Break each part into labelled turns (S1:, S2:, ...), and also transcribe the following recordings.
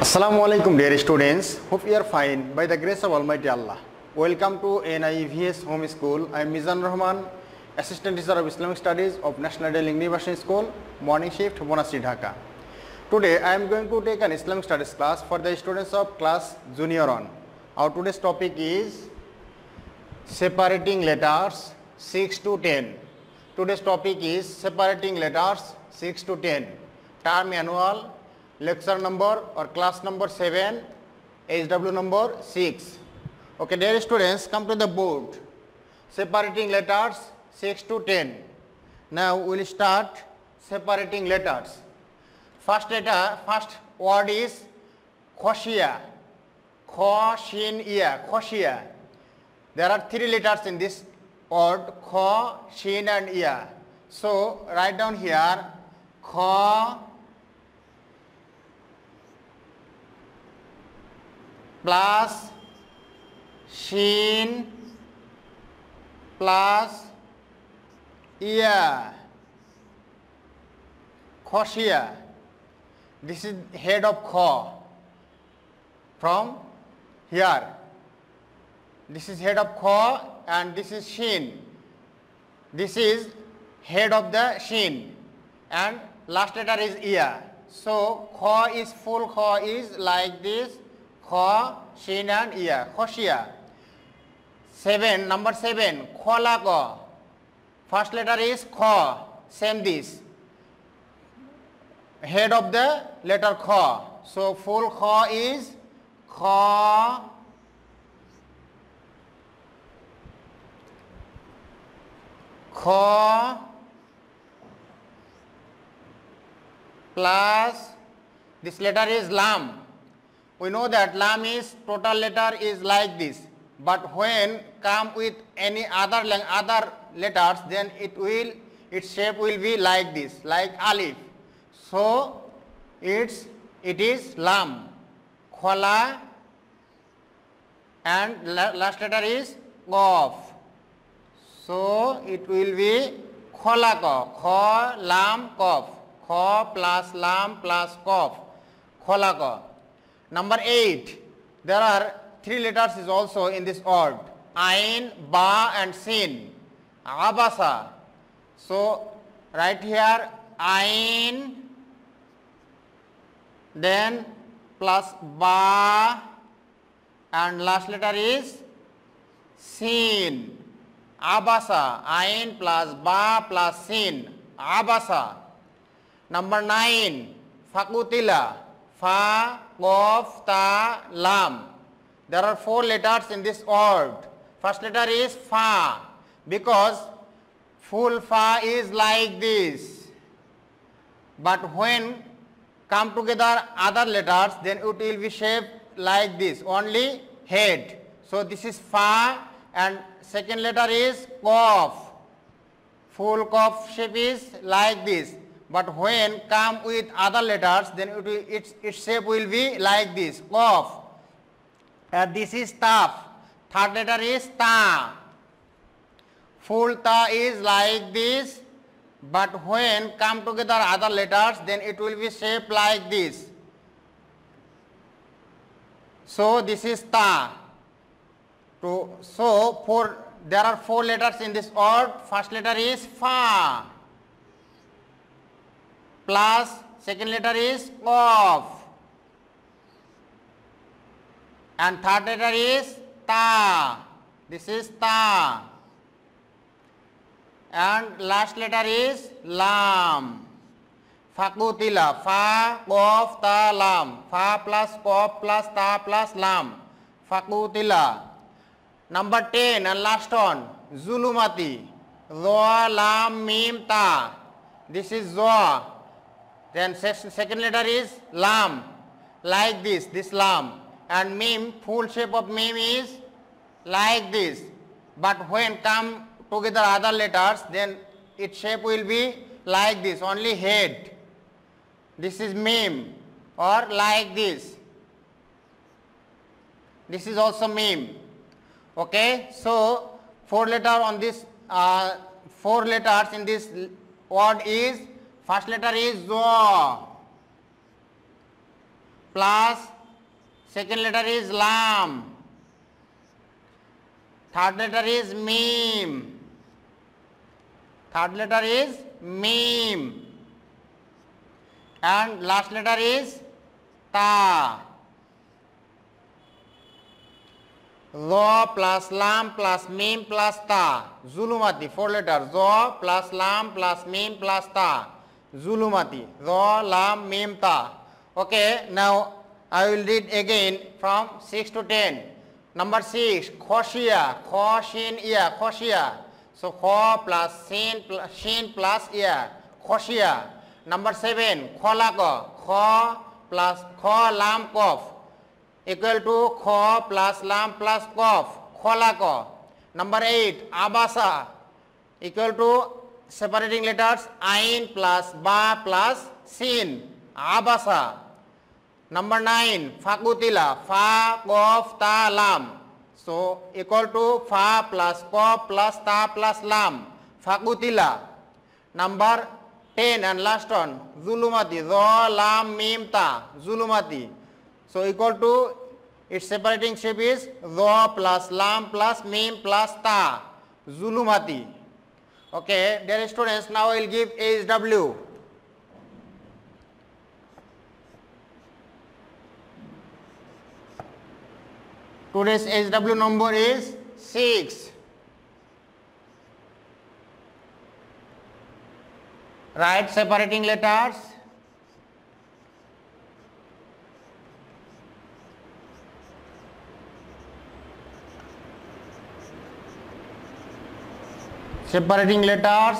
S1: Assalamualaikum, alaikum dear students, hope you are fine by the grace of Almighty Allah. Welcome to NIVS Home School. I am Mizan Rahman, Assistant Teacher of Islamic Studies of National Daily University School, Morning Shift, Bonasti, Dhaka. Today I am going to take an Islamic Studies class for the students of class Junior on. Our today's topic is separating letters 6 to 10. Today's topic is separating letters 6 to 10. Term annual lecture number or class number 7 HW number 6 okay dear students come to the board separating letters 6 to 10 now we will start separating letters first letter first word is Khoshia. khoshinia Khoshia. there are three letters in this word kho shin and ia so write down here kho Plus shin plus ear. Khosia, this is head of kha from here this is head of kha and this is shin this is head of the shin and last letter is ear so kha is full kha is like this খ সিন and ইয়া খসিয়া seven number seven খলা ক letter is খ same this head of the letter খ so full খ is খ খ plus this letter is lam we know that lam is total letter is like this but when come with any other other letters then it will its shape will be like this like alif so it's it is lam khola and last letter is gof so it will be khola qaf kho lam kof, kho plus lam plus kof, khola qaf Number 8. There are three letters is also in this word. Ain, Ba and Sin. Abasa. So right here Ain then plus Ba and last letter is Sin. Abasa. Ain plus Ba plus Sin. Abasa. Number 9. Fakutila. Fa কফ তা লাম there are four letters in this word first letter is ফা because full ফা is like this but when come together other letters then it will be shape like this only head so this is ফা and second letter is কফ full কফ shape is like this But when come with other letters, then it will, its, its shape will be like this. Cough. Uh, this is tough. Third letter is ta. Full ta is like this. But when come together other letters, then it will be shaped like this. So this is ta. so for there are four letters in this word. First letter is fa. plus second letter is of and third letter is ta this is ta and last letter is lam fakutila fa of ta lam fa plus of plus ta plus lam fakutila number 10 and last one zulumati zwa lam mim ta this is zwa Then second letter is lam. Like this, this lam. And mim, full shape of mim is like this. But when come together other letters, then its shape will be like this, only head. This is mim or like this. This is also mim. Okay, so four letter on this, uh, four letters in this word is first letter is zo plus second letter is lam third letter is mim third letter is mim and last letter is ta zo plus lam plus mim plus ta zulumati four letter zo plus lam plus mim plus ta Zulumati. Ra, Lam, Mim, Ta. Okay, now I will read again from 6 to 10. Number 6, Khoshia, Khoshin, Ia, Khoshia. So, Kho plus shin plus, shin plus Ia, Khoshia. Number 7, Kholako, Kho plus Kho, Lam, Kof. Equal to Kho plus Lam plus Kof, Kholako. Number 8, Abasa, equal to separating letters ain plus ba plus sin abasa number 9 fakutila fa qaf ta lam so equal to fa plus qaf plus ta plus lam fakutila number 10 and last one zulumati za lam mim ta zulumati so equal to its separating shape is za plus lam plus mim plus ta zulumati Okay, dear students, now I will give A is W. Today's HW number is 6. Right, separating letters. separating letters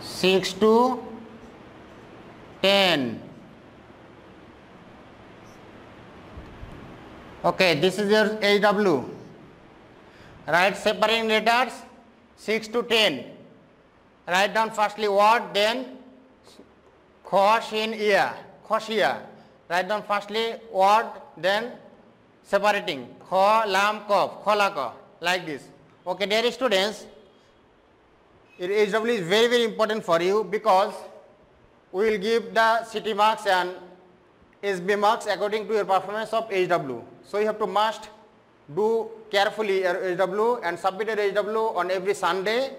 S1: six to ten okay this is your aw Write separating letters 6 to 10 write down firstly word then in ear caution write down firstly word then separating kho lam kof khola ko like this okay dear students HW is very very important for you because we will give the city marks and SB marks according to your performance of HW. So you have to must do carefully your HW and submit your HW on every Sunday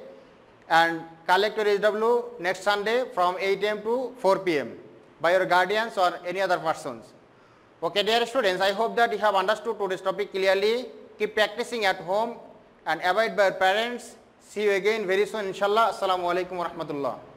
S1: and collect your HW next Sunday from 8 am to 4 pm by your guardians or any other persons. Okay dear students, I hope that you have understood today's topic clearly. Keep practicing at home and abide by your parents. See you again very soon inshallah. Assalamu alaikum wa rahmatullah.